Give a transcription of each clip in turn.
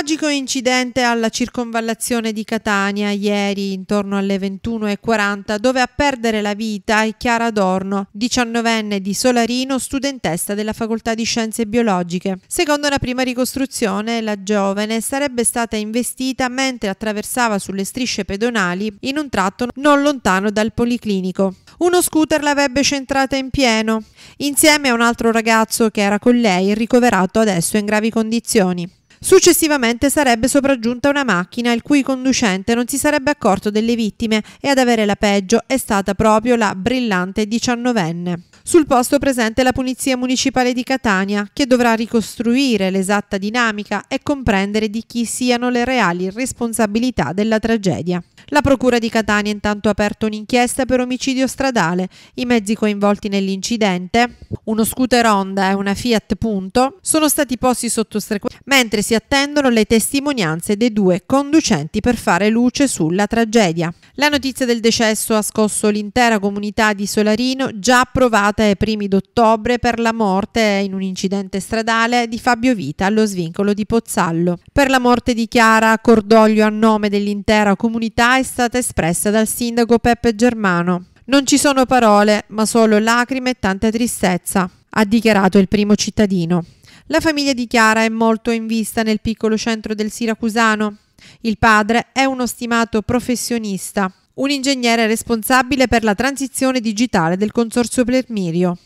tragico incidente alla circonvallazione di Catania ieri intorno alle 21.40 dove a perdere la vita è Chiara Adorno, 19enne di Solarino, studentessa della facoltà di scienze biologiche. Secondo la prima ricostruzione la giovane sarebbe stata investita mentre attraversava sulle strisce pedonali in un tratto non lontano dal policlinico. Uno scooter l'avrebbe centrata in pieno, insieme a un altro ragazzo che era con lei ricoverato adesso in gravi condizioni. Successivamente sarebbe sopraggiunta una macchina il cui conducente non si sarebbe accorto delle vittime e ad avere la peggio è stata proprio la brillante diciannovenne. Sul posto presente la Polizia Municipale di Catania, che dovrà ricostruire l'esatta dinamica e comprendere di chi siano le reali responsabilità della tragedia. La Procura di Catania intanto ha aperto un'inchiesta per omicidio stradale. I mezzi coinvolti nell'incidente, uno scooter Honda e una Fiat Punto, sono stati posti sotto strequazione mentre si attendono le testimonianze dei due conducenti per fare luce sulla tragedia. La notizia del decesso ha scosso l'intera comunità di Solarino, già approvata ai primi d'ottobre per la morte in un incidente stradale di Fabio Vita allo svincolo di Pozzallo. Per la morte di Chiara, cordoglio a nome dell'intera comunità è stata espressa dal sindaco Peppe Germano. Non ci sono parole, ma solo lacrime e tanta tristezza, ha dichiarato il primo cittadino. La famiglia di Chiara è molto in vista nel piccolo centro del Siracusano. Il padre è uno stimato professionista, un ingegnere responsabile per la transizione digitale del Consorzio Plermirio.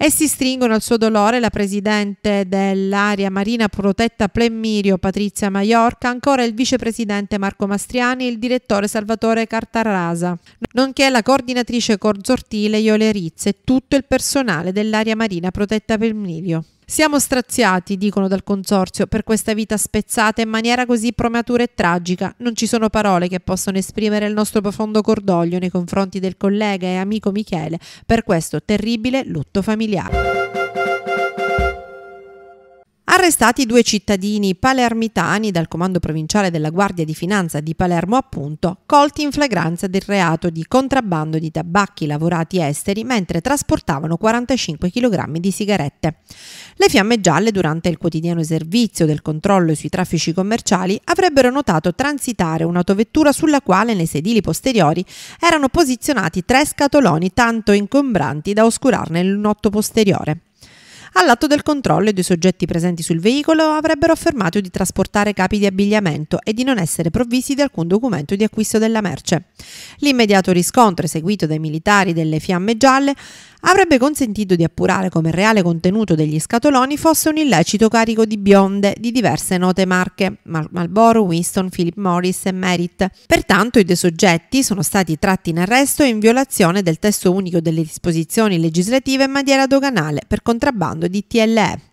Essi stringono al suo dolore la presidente dell'area marina protetta Plemmirio Patrizia Maiorca, ancora il vicepresidente Marco Mastriani e il direttore Salvatore Cartarrasa, nonché la coordinatrice corzortile Iole Rizze e tutto il personale dell'area marina protetta Plemmirio. Siamo straziati, dicono dal consorzio, per questa vita spezzata in maniera così prematura e tragica. Non ci sono parole che possano esprimere il nostro profondo cordoglio nei confronti del collega e amico Michele per questo terribile lutto familiare. Arrestati due cittadini palermitani dal comando provinciale della Guardia di Finanza di Palermo, appunto, colti in flagranza del reato di contrabbando di tabacchi lavorati esteri mentre trasportavano 45 kg di sigarette. Le fiamme gialle durante il quotidiano servizio del controllo sui traffici commerciali avrebbero notato transitare un'autovettura sulla quale nei sedili posteriori erano posizionati tre scatoloni tanto ingombranti da oscurarne il notto posteriore. All'atto del controllo i due soggetti presenti sul veicolo avrebbero affermato di trasportare capi di abbigliamento e di non essere provvisti di alcun documento di acquisto della merce. L'immediato riscontro, eseguito dai militari delle Fiamme Gialle, avrebbe consentito di appurare come il reale contenuto degli scatoloni fosse un illecito carico di bionde di diverse note marche, Mal- Malboro, Winston, Philip Morris e Merit. Pertanto i due soggetti sono stati tratti in arresto in violazione del testo unico delle disposizioni legislative in maniera doganale per contrabbando di TLE.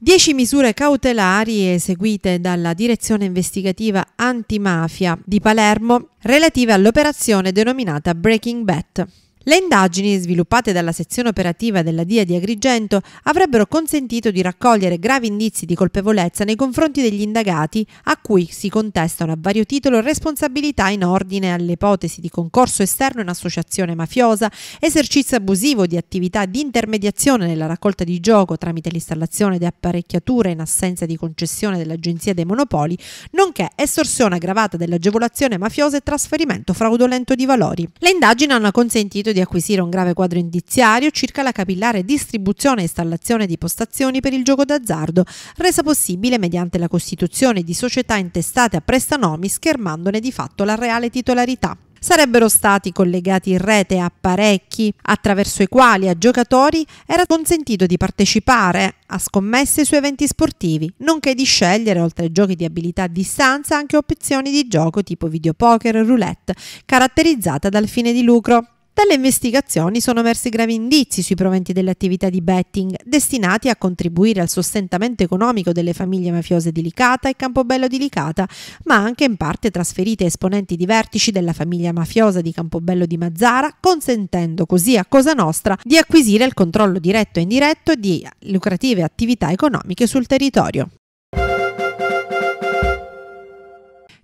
10 misure cautelari eseguite dalla Direzione Investigativa Antimafia di Palermo relative all'operazione denominata Breaking Bad. Le indagini sviluppate dalla sezione operativa della DIA di Agrigento avrebbero consentito di raccogliere gravi indizi di colpevolezza nei confronti degli indagati a cui si contestano a vario titolo responsabilità in ordine alle ipotesi di concorso esterno in associazione mafiosa, esercizio abusivo di attività di intermediazione nella raccolta di gioco tramite l'installazione di apparecchiature in assenza di concessione dell'Agenzia dei Monopoli, nonché estorsione aggravata dell'agevolazione mafiosa e trasferimento fraudolento di valori. Le indagini hanno consentito di di acquisire un grave quadro indiziario circa la capillare distribuzione e installazione di postazioni per il gioco d'azzardo, resa possibile mediante la costituzione di società intestate a prestanomi schermandone di fatto la reale titolarità sarebbero stati collegati in rete apparecchi attraverso i quali a giocatori era consentito di partecipare a scommesse su eventi sportivi, nonché di scegliere, oltre ai giochi di abilità a distanza, anche opzioni di gioco tipo videopoker e roulette, caratterizzata dal fine di lucro. Dalle investigazioni sono emersi gravi indizi sui proventi delle attività di betting destinati a contribuire al sostentamento economico delle famiglie mafiose di Licata e Campobello di Licata, ma anche in parte trasferite a esponenti di vertici della famiglia mafiosa di Campobello di Mazzara, consentendo così a Cosa Nostra di acquisire il controllo diretto e indiretto di lucrative attività economiche sul territorio.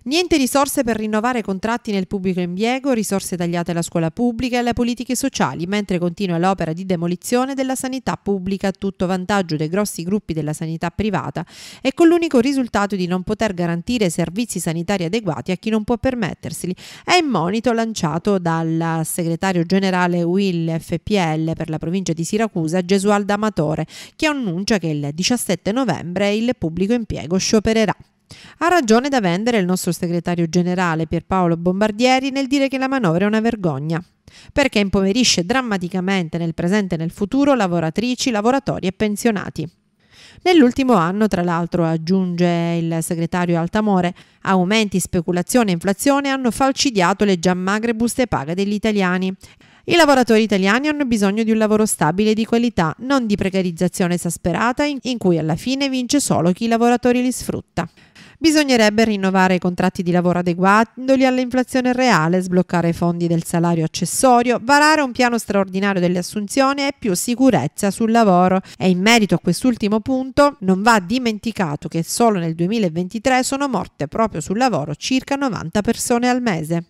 Niente risorse per rinnovare contratti nel pubblico impiego, risorse tagliate alla scuola pubblica e alle politiche sociali, mentre continua l'opera di demolizione della sanità pubblica a tutto vantaggio dei grossi gruppi della sanità privata e con l'unico risultato di non poter garantire servizi sanitari adeguati a chi non può permetterseli. È il monito lanciato dal segretario generale Will FPL per la provincia di Siracusa, Gesualdo Amatore, che annuncia che il 17 novembre il pubblico impiego sciopererà. Ha ragione da vendere il nostro segretario generale Pierpaolo Bombardieri nel dire che la manovra è una vergogna, perché impoverisce drammaticamente nel presente e nel futuro lavoratrici, lavoratori e pensionati. Nell'ultimo anno, tra l'altro, aggiunge il segretario Altamore, aumenti, speculazione e inflazione hanno falcidiato le già magre buste paga degli italiani. I lavoratori italiani hanno bisogno di un lavoro stabile e di qualità, non di precarizzazione esasperata in cui alla fine vince solo chi i lavoratori li sfrutta. Bisognerebbe rinnovare i contratti di lavoro adeguandoli all'inflazione reale, sbloccare i fondi del salario accessorio, varare un piano straordinario delle assunzioni e più sicurezza sul lavoro. E in merito a quest'ultimo punto non va dimenticato che solo nel 2023 sono morte proprio sul lavoro circa 90 persone al mese.